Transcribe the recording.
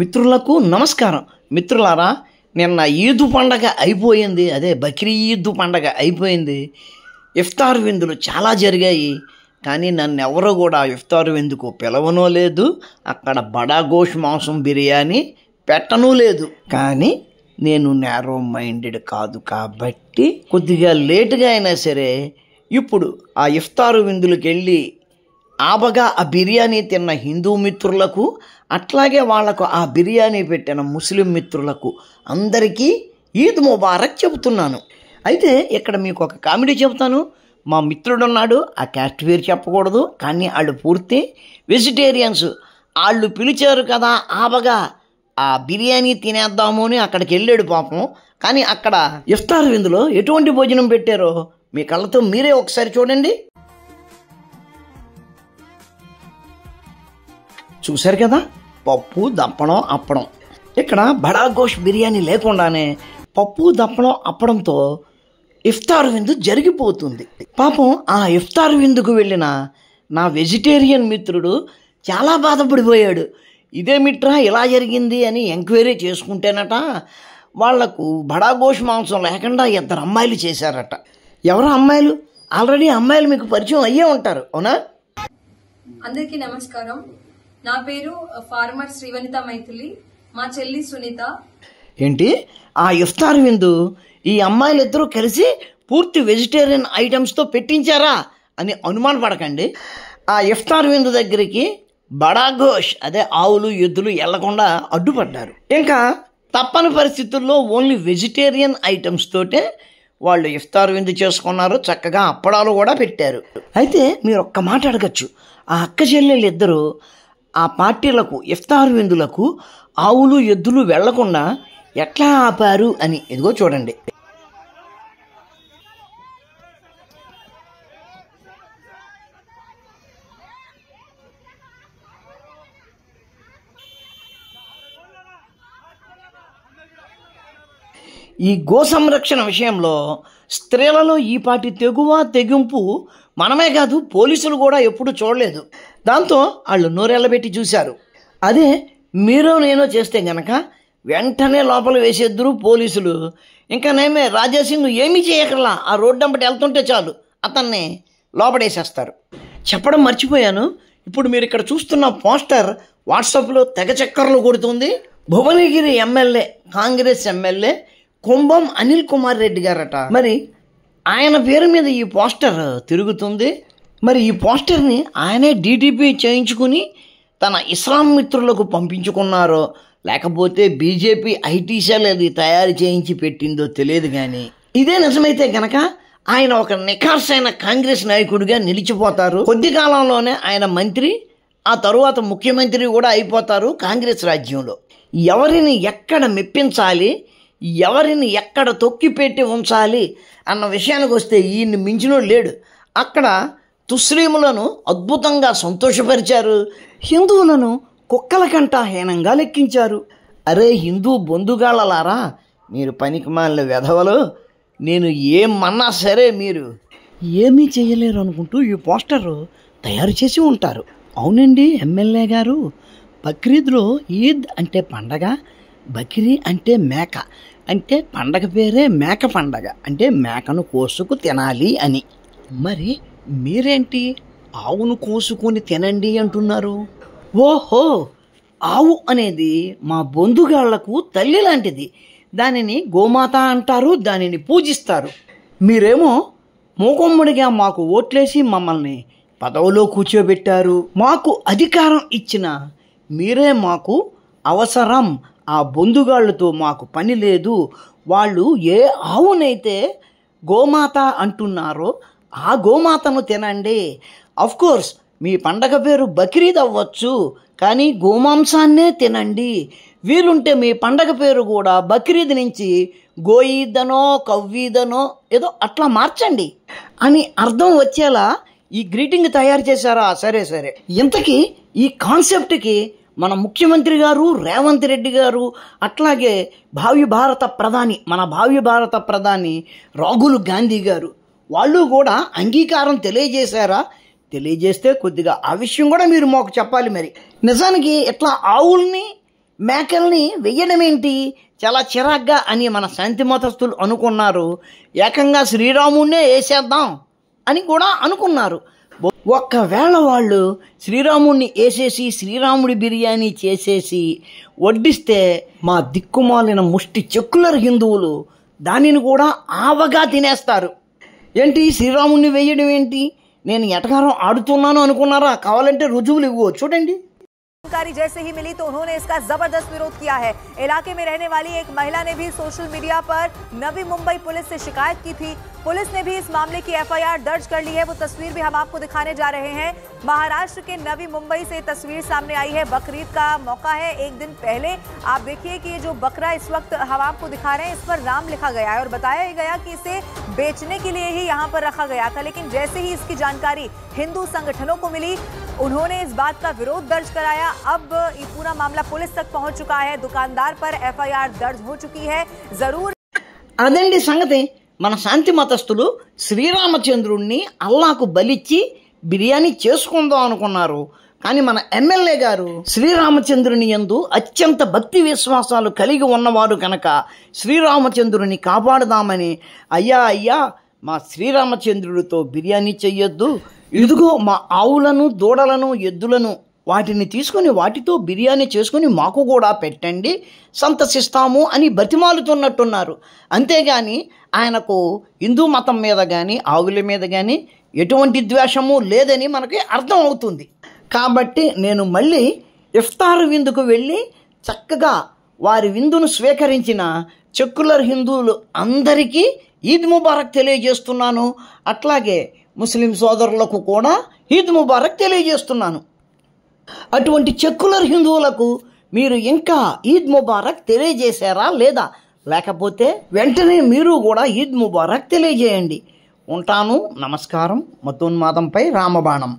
మిత్రులకు నమస్కారం మిత్రులారా నిన్న ఈదు పండగ అయిపోయింది అదే బక్రీ ఈద్ పండగ అయిపోయింది ఇఫ్తార్ విందులు చాలా జరిగాయి కానీ నన్ను ఎవరు కూడా ఇఫ్తార్ విందుకు పిలవనో లేదు అక్కడ బడాగోష్ మాంసం బిర్యానీ పెట్టనూ లేదు కానీ నేను నేరో మైండెడ్ కాదు కాబట్టి కొద్దిగా లేటుగా అయినా సరే ఇప్పుడు ఆ ఇఫ్తారు విందులకు వెళ్ళి ఆబగా ఆ బిర్యానీ తిన్న హిందూ మిత్రులకు అట్లాగే వాళ్లకు ఆ బిర్యానీ పెట్టిన ముస్లిం మిత్రులకు అందరికీ ఈద్ ముబారక్ చెబుతున్నాను అయితే ఇక్కడ మీకు ఒక కామెడీ చెబుతాను మా మిత్రుడున్నాడు ఆ క్యాస్ట్ పేరు చెప్పకూడదు కానీ వాళ్ళు పూర్తి వెజిటేరియన్స్ వాళ్ళు పిలిచారు కదా ఆబగా ఆ బిర్యానీ తినేద్దాము అని అక్కడికి వెళ్ళాడు పాపం కానీ అక్కడ ఇఫ్తార్ విందులో ఎటువంటి భోజనం పెట్టారో మీ కళ్ళతో మీరే ఒకసారి చూడండి చూశారు కదా పప్పు దప్పడం అప్పడం ఇక్కడ బడాఘోష్ బిర్యానీ లేకుండానే పప్పు దప్పడం అప్పడంతో ఇఫ్తార్ విందు జరిగిపోతుంది పాపం ఆ ఇఫ్తార్ విందుకు వెళ్ళిన నా వెజిటేరియన్ మిత్రుడు చాలా బాధపడిపోయాడు ఇదేమిట్రా ఇలా జరిగింది అని ఎంక్వైరీ చేసుకుంటేనట వాళ్లకు బడాఘోష్ మాంసం లేకుండా ఇద్దరు అమ్మాయిలు చేశారట ఎవరు అమ్మాయిలు ఆల్రెడీ అమ్మాయిలు మీకు పరిచయం అయ్యే ఉంటారు అవునా అందరికీ నమస్కారం నా పేరు ఫార్మర్ శ్రీవనిత మైథిలి మా చెల్లి సునీత ఏంటి ఆ ఇఫ్తార్ విందు ఈ అమ్మాయిలిద్దరూ కలిసి పూర్తి వెజిటేరియన్ ఐటమ్స్తో పెట్టించారా అని అనుమాన పడకండి ఆ ఇఫ్తార్ విందు దగ్గరికి బడాఘోష్ అదే ఆవులు ఎద్దులు వెళ్లకుండా అడ్డుపడ్డారు ఇంకా తప్పని పరిస్థితుల్లో ఓన్లీ వెజిటేరియన్ ఐటమ్స్ తోటే వాళ్ళు ఇఫ్తార్ విందు చేసుకున్నారు చక్కగా అప్పడాలు కూడా పెట్టారు అయితే మీరు ఒక్క మాట అడగచ్చు ఆ అక్క చెల్లెళ్ళిద్దరూ ఆ పార్టీలకు ఇఫ్తారు విందులకు ఆవులు ఎద్దులు వెళ్లకుండా ఎట్లా ఆపారు అని ఎదుగో చూడండి ఈ గో సంరక్షణ విషయంలో స్త్రీలలో ఈ పాటి తెగువ తెగింపు మనమే కాదు పోలీసులు కూడా ఎప్పుడు చూడలేదు దాంతో వాళ్ళు నోరెళ్ళబెట్టి చూశారు అదే మీరు నేను చేస్తే గనక వెంటనే లోపల వేసేద్దరు పోలీసులు ఇంకా నేమే రాజాసింగ్ ఏమీ చేయకర్లా ఆ రోడ్డు అంబటి వెళ్తుంటే చాలు అతన్ని లోపడేసేస్తారు చెప్పడం మర్చిపోయాను ఇప్పుడు మీరు ఇక్కడ చూస్తున్న పోస్టర్ వాట్సాప్లో తెగ చక్కర్లు కొడుతుంది భువనగిరి ఎమ్మెల్యే కాంగ్రెస్ ఎమ్మెల్యే కుంభం అనిల్ కుమార్ రెడ్డి గారట మరి ఆయన పేరు మీద ఈ పోస్టర్ తిరుగుతుంది మరి ఈ పోస్టర్ని ఆయనే డీటీపీ చేయించుకుని తన ఇస్లాం మిత్రులకు పంపించుకున్నారో లేకపోతే బీజేపీ ఐటీ సెల్ అది తయారు చేయించి పెట్టిందో తెలియదు కానీ ఇదే నిజమైతే గనక ఆయన ఒక నిఖార్సైన కాంగ్రెస్ నాయకుడిగా నిలిచిపోతారు కొద్ది కాలంలోనే ఆయన మంత్రి ఆ తరువాత ముఖ్యమంత్రి కూడా అయిపోతారు కాంగ్రెస్ రాజ్యంలో ఎవరిని ఎక్కడ మెప్పించాలి ఎవరిని ఎక్కడ తొక్కిపెట్టి ఉంచాలి అన్న విషయానికి వస్తే ఈయన్ని మించినోడు లేడు అక్కడ తుస్లిములను అద్భుతంగా సంతోషపరిచారు హిందువులను కుక్కల కంట హీనంగా లెక్కించారు అరే హిందూ బంధుగాళ్ళలారా మీరు పనికిమాలిన వెధవలు నేను ఏమన్నా సరే మీరు ఏమీ చేయలేరు అనుకుంటూ ఈ పోస్టరు తయారు చేసి ఉంటారు అవునండి ఎమ్మెల్యే గారు బక్రీద్లో ఈద్ అంటే పండగ బకిరి అంటే మేక అంటే పండగ పేరే మేక పండగ అంటే మేకను కోసుకు తినాలి అని మరి మీరేంటి ఆవును కోసుకొని తినండి అంటున్నారు ఓహో ఆవు అనేది మా బంధుగాళ్లకు తల్లి లాంటిది దానిని గోమాత అంటారు దానిని పూజిస్తారు మీరేమో మూకొమ్ముడిగా మాకు ఓట్లేసి మమ్మల్ని పదవిలో కూర్చోబెట్టారు మాకు అధికారం ఇచ్చిన మీరే మాకు అవసరం ఆ బొందుగాళ్ళతో మాకు పని లేదు వాళ్ళు ఏ ఆవునైతే గోమాత అంటున్నారో ఆ గోమాతను తినండి కోర్స్ మీ పండగ పేరు బక్రీద్ అవ్వచ్చు కానీ గోమాంసాన్నే తినండి వీలుంటే మీ పండగ పేరు కూడా బక్రీద్ నుంచి గోయీదనో కవ్వీదనో ఏదో అట్లా మార్చండి అని అర్థం వచ్చేలా ఈ గ్రీటింగ్ తయారు చేశారా సరే సరే ఇంతకీ ఈ కాన్సెప్ట్కి మన ముఖ్యమంత్రి గారు రేవంత్ రెడ్డి గారు అట్లాగే భావి భారత ప్రధాని మన భావి భారత ప్రధాని రాహుల్ గాంధీ గారు వాళ్ళు కూడా అంగీకారం తెలియజేశారా తెలియజేస్తే కొద్దిగా ఆ విషయం కూడా మీరు మాకు చెప్పాలి మరి నిజానికి ఇట్లా ఆవుల్ని మేకల్ని వెయ్యడం ఏంటి చాలా చిరాగ్గా అని మన శాంతి మతస్థులు అనుకున్నారు ఏకంగా శ్రీరాముణ్ణే వేసేద్దాం అని కూడా అనుకున్నారు ఒక్కవేళ వాళ్ళు శ్రీరాముడిని వేసేసి శ్రీరాముడి బిర్యానీ చేసేసి వడ్డిస్తే మా దిక్కుమాలిన ముష్టి చెక్కులర్ హిందువులు దానిని కూడా ఆవగా తినేస్తారు ఏంటి శ్రీరాముడిని వేయడం ఏంటి నేను ఎటకారం ఆడుతున్నాను అనుకున్నారా కావాలంటే రుజువులు ఇవ్వు చూడండి जानकारी जैसे ही मिली तो उन्होंने इसका जबरदस्त विरोध किया है इलाके में रहने वाली एक महिला ने भी सोशल मीडिया पर नवी मुंबई पुलिस से शिकायत की थी पुलिस ने भी इस मामले की एफआईआर दर्ज कर ली है वो तस्वीर भी हम आपको दिखाने जा रहे हैं महाराष्ट्र के नवी मुंबई से तस्वीर सामने आई है बकरीद का मौका है एक दिन पहले आप देखिए कि ये जो बकरा इस वक्त हम आपको दिखा रहे हैं इस पर राम लिखा गया है और बताया गया कि इसे बेचने के लिए ही यहाँ पर रखा गया था लेकिन जैसे ही इसकी जानकारी हिंदू संगठनों को मिली उन्होंने इस बात का विरोध दर्ज कराया अब ये पूरा मामला पुलिस तक पहुंच चुका है दुकानदार पर एफआईआर दर्ज हो चुकी है जरूर అదండి సంగతి మన శాంతి మతస్థులు శ్రీరామచంద్రుణ్ణి అల్లాకు బలిచ్చి బిర్యానీ చేసుకుందాం అనుకున్నారు కానీ మన ఎమ్మెల్యే గారు శ్రీరామచంద్రుని ఎందు అత్యంత భక్తి విశ్వాసాలు కలిగి ఉన్నవారు కనుక శ్రీరామచంద్రుని కాపాడదామని అయ్యా అయ్యా మా శ్రీరామచంద్రుడితో బిర్యానీ చెయ్యొద్దు ఇదిగో మా ఆవులను దూడలను ఎద్దులను వాటిని తీసుకొని వాటితో బిర్యానీ చేసుకుని మాకు కూడా పెట్టండి సంతసిస్తాము అని బతిమాలుతున్నట్టున్నారు అంతేగాని ఆయనకు హిందూ మతం మీద కానీ ఆవుల మీద కానీ ఎటువంటి ద్వేషము లేదని మనకి అర్థం అవుతుంది కాబట్టి నేను మళ్ళీ ఇఫ్తార్ విందుకు వెళ్ళి చక్కగా వారి విందును స్వీకరించిన చెక్యులర్ హిందువులు అందరికీ ఈద్ ముబారక్ తెలియజేస్తున్నాను అట్లాగే ముస్లిం సోదరులకు కూడా ఈద్ ముబారక్ తెలియజేస్తున్నాను అటువంటి చెక్కులర్ హిందువులకు మీరు ఇంకా ఈద్ ముబారక్ తెలియజేశారా లేదా లేకపోతే వెంటనే మీరు కూడా ఈద్ ముబారక్ తెలియజేయండి ఉంటాను నమస్కారం మతోన్మాదంపై రామబాణం